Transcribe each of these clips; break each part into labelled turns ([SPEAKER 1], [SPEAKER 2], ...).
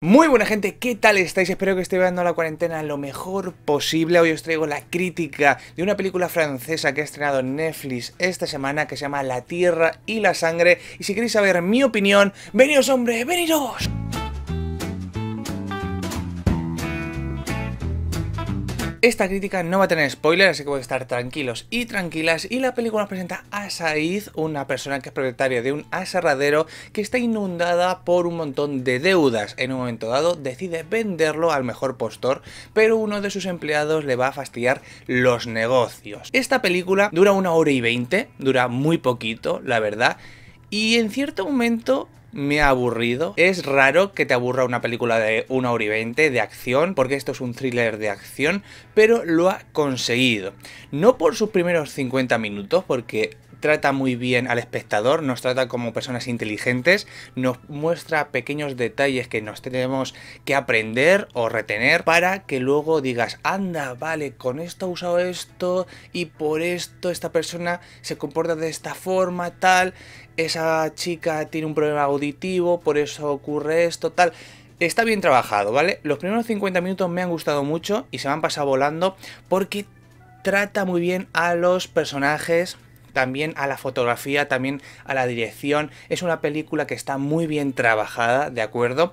[SPEAKER 1] Muy buena gente, ¿qué tal estáis? Espero que estéis dando la cuarentena lo mejor posible. Hoy os traigo la crítica de una película francesa que ha estrenado Netflix esta semana que se llama La Tierra y la Sangre. Y si queréis saber mi opinión, venidos, hombre, venidos. Esta crítica no va a tener spoilers, así que voy estar tranquilos y tranquilas. Y la película presenta a Said, una persona que es propietaria de un aserradero que está inundada por un montón de deudas. En un momento dado decide venderlo al mejor postor, pero uno de sus empleados le va a fastidiar los negocios. Esta película dura una hora y veinte, dura muy poquito, la verdad. Y en cierto momento me ha aburrido. Es raro que te aburra una película de 1 hora y 20 de acción, porque esto es un thriller de acción, pero lo ha conseguido. No por sus primeros 50 minutos, porque trata muy bien al espectador, nos trata como personas inteligentes, nos muestra pequeños detalles que nos tenemos que aprender o retener para que luego digas, anda, vale, con esto ha usado esto y por esto esta persona se comporta de esta forma, tal, esa chica tiene un problema auditivo, por eso ocurre esto, tal. Está bien trabajado, ¿vale? Los primeros 50 minutos me han gustado mucho y se me han pasado volando porque trata muy bien a los personajes también a la fotografía, también a la dirección. Es una película que está muy bien trabajada, ¿de acuerdo?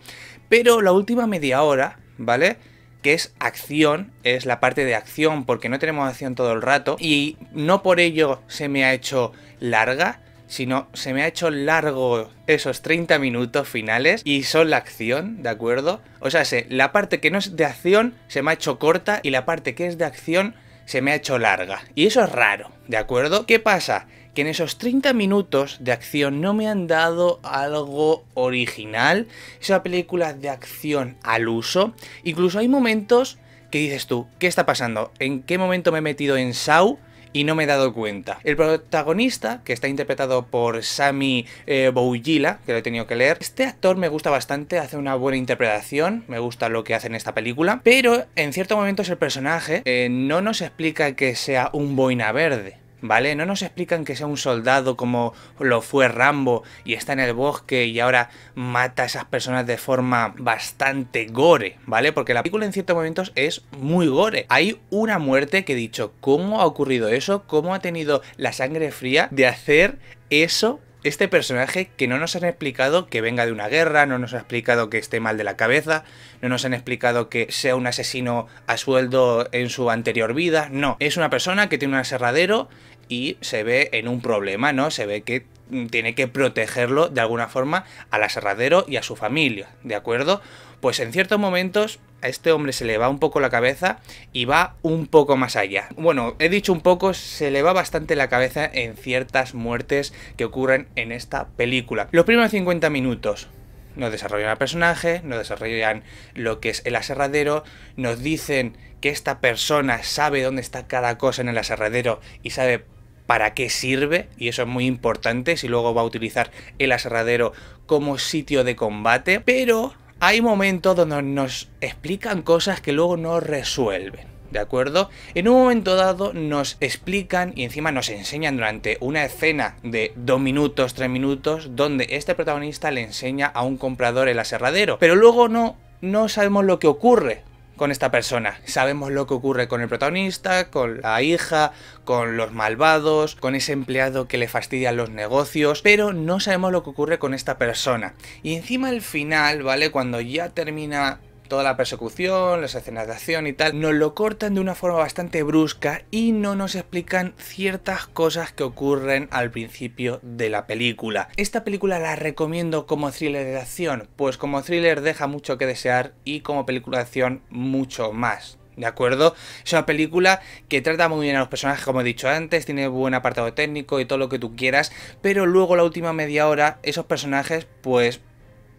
[SPEAKER 1] Pero la última media hora, ¿vale? que es acción, es la parte de acción, porque no tenemos acción todo el rato, y no por ello se me ha hecho larga, sino se me ha hecho largo esos 30 minutos finales y son la acción, ¿de acuerdo? O sea, la parte que no es de acción se me ha hecho corta y la parte que es de acción se me ha hecho larga. Y eso es raro, ¿de acuerdo? ¿Qué pasa? Que en esos 30 minutos de acción no me han dado algo original. Es una película de acción al uso. Incluso hay momentos que dices tú, ¿qué está pasando? ¿En qué momento me he metido en Sau? y no me he dado cuenta. El protagonista, que está interpretado por Sami eh, Boujila, que lo he tenido que leer, este actor me gusta bastante, hace una buena interpretación, me gusta lo que hace en esta película, pero en ciertos momentos el personaje eh, no nos explica que sea un boina verde. ¿vale? No nos explican que sea un soldado como lo fue Rambo y está en el bosque y ahora mata a esas personas de forma bastante gore, ¿vale? Porque la película en ciertos momentos es muy gore. Hay una muerte que he dicho, ¿cómo ha ocurrido eso? ¿Cómo ha tenido la sangre fría de hacer eso este personaje que no nos han explicado que venga de una guerra, no nos han explicado que esté mal de la cabeza, no nos han explicado que sea un asesino a sueldo en su anterior vida, no, es una persona que tiene un aserradero y se ve en un problema, ¿no? Se ve que mm, tiene que protegerlo de alguna forma al aserradero y a su familia, ¿de acuerdo? Pues en ciertos momentos a este hombre se le va un poco la cabeza y va un poco más allá. Bueno, he dicho un poco, se le va bastante la cabeza en ciertas muertes que ocurren en esta película. Los primeros 50 minutos nos desarrollan al personaje, nos desarrollan lo que es el aserradero, nos dicen que esta persona sabe dónde está cada cosa en el aserradero y sabe para qué sirve, y eso es muy importante, si luego va a utilizar el aserradero como sitio de combate, pero hay momentos donde nos explican cosas que luego no resuelven. ¿De acuerdo? En un momento dado nos explican y encima nos enseñan durante una escena de dos minutos, tres minutos, donde este protagonista le enseña a un comprador el aserradero. Pero luego no, no sabemos lo que ocurre con esta persona. Sabemos lo que ocurre con el protagonista, con la hija, con los malvados, con ese empleado que le fastidia los negocios, pero no sabemos lo que ocurre con esta persona. Y encima al final, ¿vale? Cuando ya termina toda la persecución, las escenas de acción y tal, nos lo cortan de una forma bastante brusca y no nos explican ciertas cosas que ocurren al principio de la película. ¿Esta película la recomiendo como thriller de acción? Pues como thriller deja mucho que desear y como película de acción mucho más. ¿De acuerdo? Es una película que trata muy bien a los personajes, como he dicho antes, tiene buen apartado técnico y todo lo que tú quieras, pero luego la última media hora, esos personajes, pues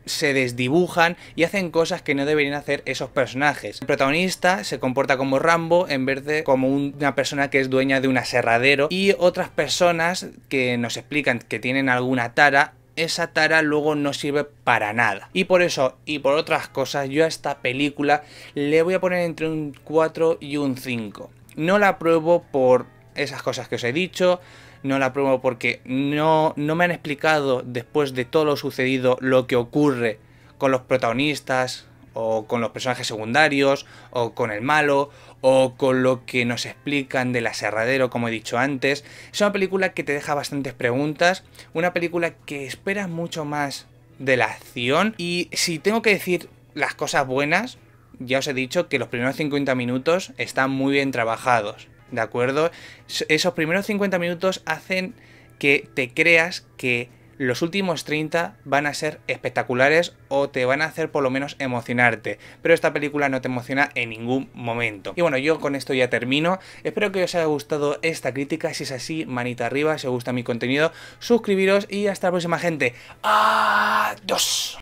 [SPEAKER 1] se desdibujan y hacen cosas que no deberían hacer esos personajes. El protagonista se comporta como Rambo en vez de como una persona que es dueña de un aserradero y otras personas que nos explican que tienen alguna tara esa tara luego no sirve para nada. Y por eso, y por otras cosas, yo a esta película le voy a poner entre un 4 y un 5. No la apruebo por esas cosas que os he dicho. No la pruebo porque no, no me han explicado después de todo lo sucedido lo que ocurre con los protagonistas o con los personajes secundarios o con el malo o con lo que nos explican del aserradero como he dicho antes. Es una película que te deja bastantes preguntas, una película que espera mucho más de la acción y si tengo que decir las cosas buenas, ya os he dicho que los primeros 50 minutos están muy bien trabajados. ¿de acuerdo? Esos primeros 50 minutos hacen que te creas que los últimos 30 van a ser espectaculares o te van a hacer por lo menos emocionarte. Pero esta película no te emociona en ningún momento. Y bueno, yo con esto ya termino. Espero que os haya gustado esta crítica. Si es así, manita arriba. Si os gusta mi contenido, suscribiros y hasta la próxima, gente. Adiós.